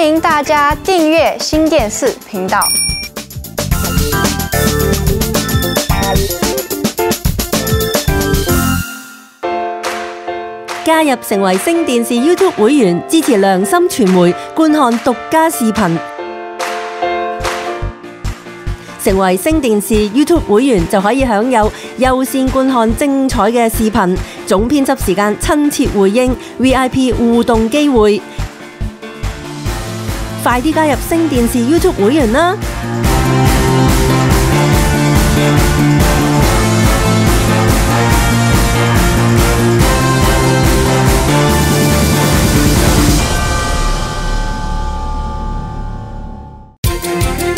欢迎大家订阅新电视频道，加入成为星电视 YouTube 会员，支持良心传媒，观看独家视频。成为星电视 YouTube 会员就可以享有优先观看精彩嘅视频，总编辑时间、亲切回应、VIP 互动机会。快啲加入星电视 YouTube 会员啦！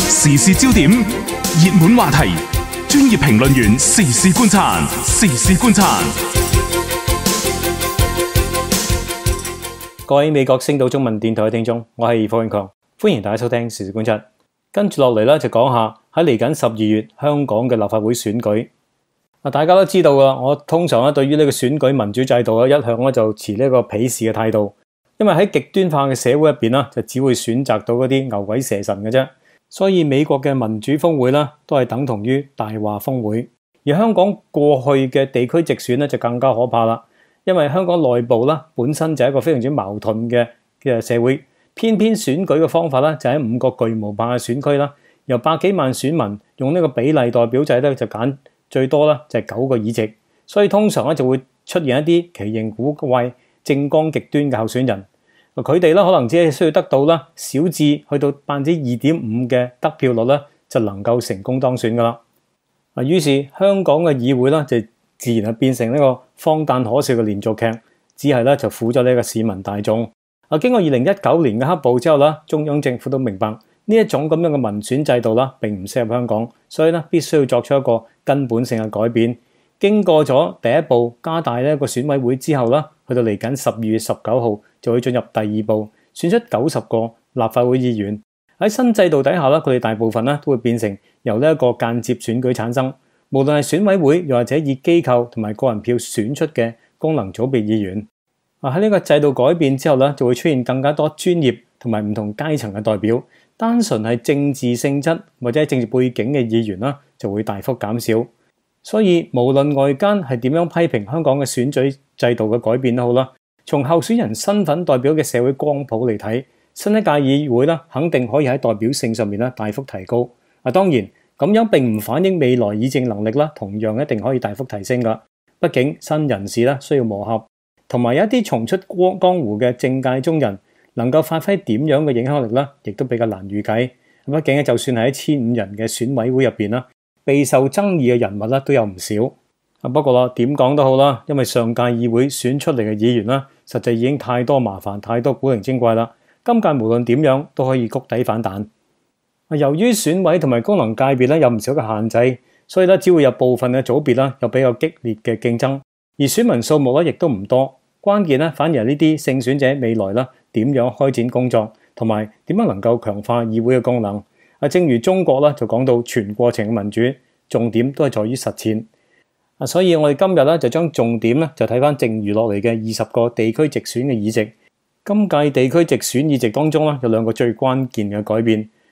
时事焦点、热门话题、专业评论员时事观察，时事观察。各位美国星岛中文电台嘅听众，我系方永强，欢迎大家收听时事观察。跟住落嚟咧，就讲下喺嚟紧十二月香港嘅立法会选举。大家都知道啦，我通常咧对于呢个选举民主制度咧，一向咧就持呢个鄙视嘅态度，因为喺极端化嘅社会入边咧，就只会选择到嗰啲牛鬼蛇神嘅啫。所以美国嘅民主峰会咧，都系等同于大话峰会。而香港过去嘅地区直选咧，就更加可怕啦。因為香港內部啦，本身就係一個非常之矛盾嘅嘅社會，偏偏選舉嘅方法咧，就喺五個巨無霸嘅選區啦，由百幾萬選民用呢個比例代表制咧，就揀最多啦，就係九個議席，所以通常咧就會出現一啲奇形古怪、正纲極端嘅候選人，佢哋咧可能只係需要得到啦少至去到百分之二點五嘅得票率咧，就能夠成功當選噶啦。啊，於是香港嘅議會咧就自然就變成呢個荒诞可笑嘅連續劇，只係咧就苦咗呢个個市民大眾。啊，經過二零一九年嘅黑暴之後啦，中央政府都明白呢一種咁樣嘅民選制度啦並唔適合香港，所以咧必須要作出一個根本性嘅改變。經過咗第一步加大呢一個選委會之後啦，去到嚟緊十二月十九號就會進入第二步選出九十个立法會議員喺新制度底下咧，佢哋大部分咧都會變成由呢一個間接選舉產生。無論係選委會又或者以機構同埋個人票選出嘅功能組别議員，啊喺呢個制度改變之後咧，就會出現更加多專業同埋唔同階層嘅代表。單純係政治性質或者係政治背景嘅議員啦，就會大幅減少。所以無論外間係點樣批評香港嘅選舉制度嘅改變都好啦，從候選人身份代表嘅社會光譜嚟睇，新一屆議會咧肯定可以喺代表性上面咧大幅提高。啊，當然。咁樣並唔反映未來议政能力啦，同樣一定可以大幅提升噶。畢竟新人士咧需要磨合，同埋一啲重出光江湖嘅政界中人，能夠發揮點樣嘅影響力啦，亦都比較難預計。畢竟就算係喺千五人嘅選委會入面啦，備受爭議嘅人物啦都有唔少。啊，不過啦，點講都好啦，因為上屆議會選出嚟嘅議員啦，實際已經太多麻煩，太多古靈精怪啦。今屆無論點樣都可以谷底反彈。由於選位同埋功能界別咧有唔少嘅限制，所以咧只會有部分嘅組別啦，有比較激烈嘅競爭。而選民數目咧亦都唔多，關鍵咧反而係呢啲勝選者未來咧點樣開展工作，同埋點樣能夠強化議會嘅功能。啊，正如中國咧就講到全過程民主，重點都係在於實踐啊。所以我哋今日咧就將重點咧就睇翻剩餘落嚟嘅二十個地區直選嘅議席。今屆地區直選議席當中咧有兩個最關鍵嘅改變。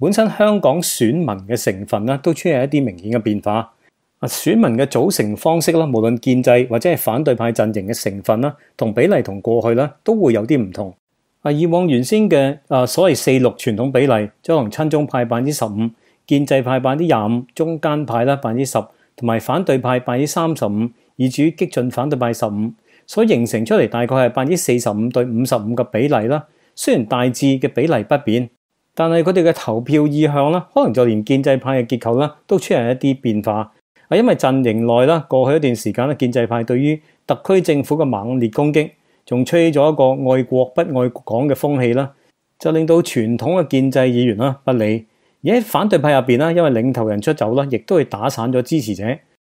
本身香港選民嘅成分咧，都出現一啲明顯嘅變化。啊，選民嘅組成方式啦，無論建制或者係反對派陣營嘅成分啦，同比例同過去咧都會有啲唔同。啊，以往原先嘅啊所謂四六傳統比例，即可能親中派百分之十五，建制派百分之廿五，中間派咧百分之十，同埋反對派百分之三十五，以至於激進反對派十五，所形成出嚟大概係百分之四十五對五十五嘅比例啦。雖然大致嘅比例不變。但係佢哋嘅投票意向咧，可能就連建制派嘅結構咧都出現一啲變化。啊，因為陣營內啦，過去一段時間咧，建制派對於特區政府嘅猛烈攻擊，仲吹咗一個愛國不愛港嘅風氣啦，就令到傳統嘅建制議員啦不理。而喺反對派入面啦，因為領頭人出走啦，亦都係打散咗支持者。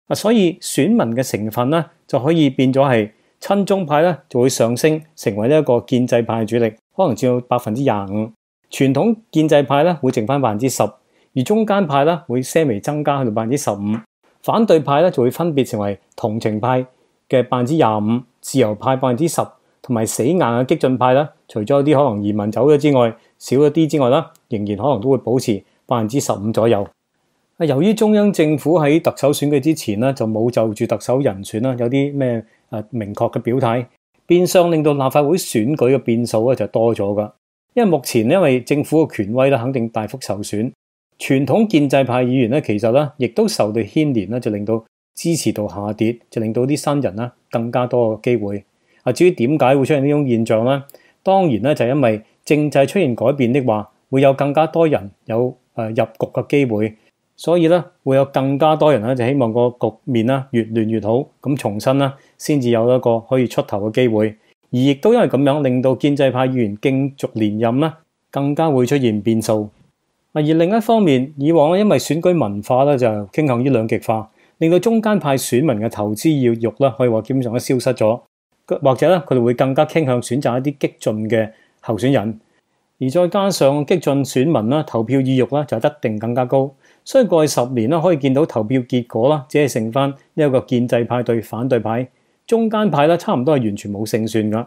啊，所以選民嘅成分咧就可以變咗係親中派咧，就會上升成為一個建制派主力，可能佔到百分之廿五。傳統建制派咧會剩翻百分之十，而中間派咧會稍微增加去到百分之十五，反對派咧就會分別成為同情派嘅百分之廿五、自由派百分之十，同埋死硬嘅激進派咧，除咗有啲可能移民走咗之外，少咗啲之外啦，仍然可能都會保持百分之十五左右。由於中央政府喺特首選舉之前咧就冇就住特首人選啦，有啲咩明確嘅表態，變相令到立法會選舉嘅變數咧就多咗噶。因为目前因为政府嘅权威咧，肯定大幅受损。传统建制派议员咧，其实咧亦都受到牵连咧，就令到支持度下跌，就令到啲新人啦更加多嘅机会。啊，至于点解会出现呢种现象咧？当然咧，就因为政制出现改变的话，会有更加多人有诶入局嘅机会，所以咧会有更加多人咧就希望个局面啦越乱越好，咁重新啦先至有一个可以出头嘅机会。而亦都因為咁樣，令到建制派議員競逐連任咧，更加會出現變數。而另一方面，以往咧因為選舉文化咧就傾向於兩極化，令到中間派選民嘅投資意欲咧，可以話基本上都消失咗，或者咧佢哋會更加傾向選擇一啲激進嘅候選人。而再加上激進選民啦投票意欲咧就一定更加高，所以過去十年咧可以見到投票結果啦，只係剩翻一個建制派對反對派。中間派咧，差唔多係完全冇勝算㗎。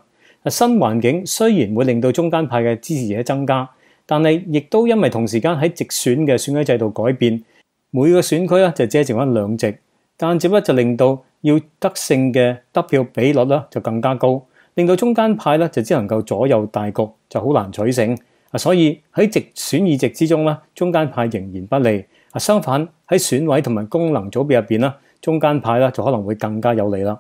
新環境雖然會令到中間派嘅支持者增加，但係亦都因為同時間喺直選嘅選舉制度改變，每個選區咧就只剩翻兩席，但接不就令到要得勝嘅得票比率咧就更加高，令到中間派咧就只能夠左右大局，就好難取勝。啊，所以喺直選议席之中咧，中間派仍然不利。啊，相反喺選委同埋功能組别入邊咧，中間派咧就可能會更加有利啦。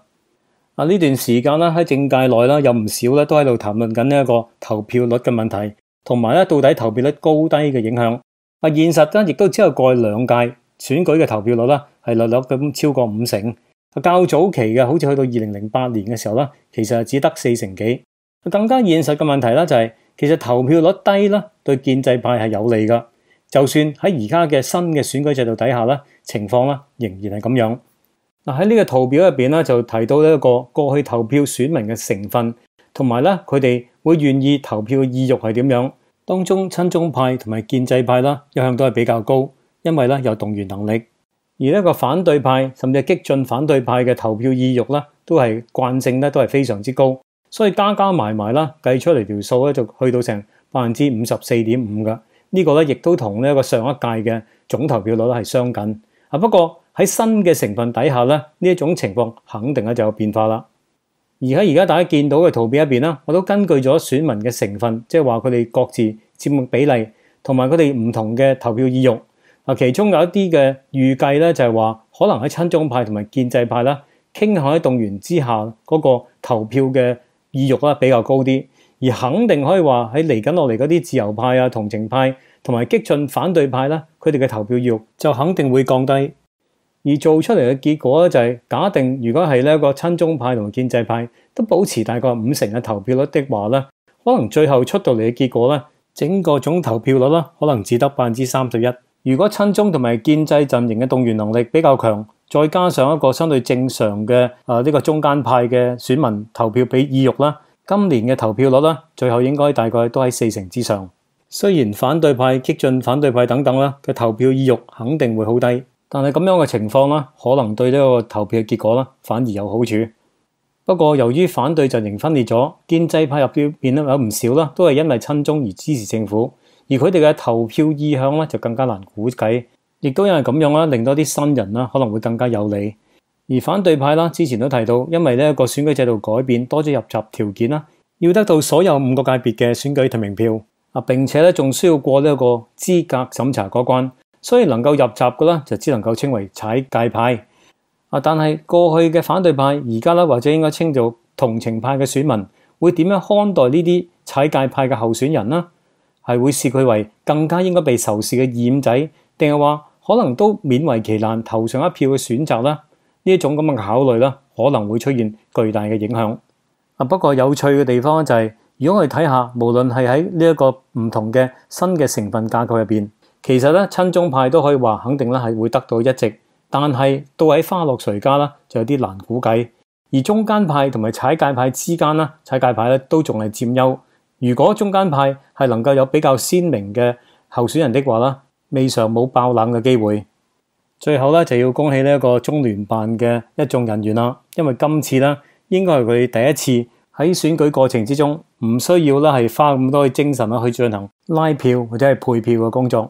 啊！呢段時間啦，喺政界內啦，又唔少咧都喺度討論緊呢一個投票率嘅問題，同埋咧到底投票率高低嘅影響。啊，現實咧亦都只有過去兩屆選舉嘅投票率啦，係略略咁超過五成。较較早期嘅好似去到二零零八年嘅時候咧，其實只得四成幾。更加現實嘅問題咧就係，其實投票率低咧對建制派係有利噶。就算喺而家嘅新嘅選舉制度底下咧，情況咧仍然係咁樣。喺呢個圖表入面，咧，就提到一個過去投票選民嘅成分，同埋咧佢哋會願意投票意欲係點樣？當中親中派同埋建制派啦，一向都係比較高，因為咧有動員能力。而呢個反對派甚至激進反對派嘅投票意欲咧，都係慣性咧，都係非常之高。所以加加埋埋啦，計出嚟條數咧，就去到成百分之五十四點五嘅呢個咧，亦都同呢個上一屆嘅總投票率咧係相近啊。不過，喺新嘅成分底下咧，呢一種情況肯定就就變化啦。而喺而家大家見到嘅圖片入面啦，我都根據咗選民嘅成分，即係話佢哋各自佔目比例，同埋佢哋唔同嘅投票意欲。其中有一啲嘅預計咧，就係話可能喺親中派同埋建制派啦傾向喺動員之下嗰個投票嘅意欲比較高啲，而肯定可以話喺嚟緊落嚟嗰啲自由派啊同情派同埋激進反對派呢，佢哋嘅投票欲就肯定會降低。而做出嚟嘅結果咧，就係假定如果係呢個親中派同建制派都保持大概五成嘅投票率的話咧，可能最後出到嚟嘅結果咧，整個總投票率咧可能只得百分之三十一。如果親中同埋建制陣營嘅動員能力比較強，再加上一個相對正常嘅誒呢個中間派嘅選民投票比意欲啦，今年嘅投票率咧最後應該大概都喺四成之上。雖然反對派、激進反對派等等啦嘅投票意欲肯定會好低。但系咁样嘅情况啦，可能对呢个投票结果啦反而有好处。不过由于反对阵营分裂咗，建制派入边变有唔少啦，都系因为亲中而支持政府，而佢哋嘅投票意向咧就更加难估计。亦都因为咁样啦，令到一啲新人啦可能会更加有利。而反对派啦，之前都提到，因为呢个选举制度改变，多咗入闸条件啦，要得到所有五个界别嘅选举提名票啊，并且咧仲需要过呢个资格审查嗰关。所以能夠入閘嘅咧，就只能夠稱為踩界派啊！但系過去嘅反對派，而家咧或者應該稱做同情派嘅選民，會點樣看待呢啲踩界派嘅候選人呢？係會視佢為更加應該被仇視嘅醜仔，定係話可能都勉为其難投上一票嘅選擇呢？呢一種咁嘅考慮咧，可能會出現巨大嘅影響啊！不過有趣嘅地方咧，就係如果我哋睇下，無論係喺呢一個唔同嘅新嘅成分架構入边。其實咧，親中派都可以話肯定咧係會得到一席，但係到喺花落誰家呢就有啲難估計。而中間派同埋踩界派之間啦，踩界派咧都仲係占優。如果中間派係能夠有比較鮮明嘅候選人的話啦，未嘗冇爆冷嘅機會。最後咧就要恭喜呢一個中聯辦嘅一眾人員啦，因為今次咧應該係佢第一次喺選舉過程之中唔需要咧係花咁多嘅精神去進行拉票或者係配票嘅工作。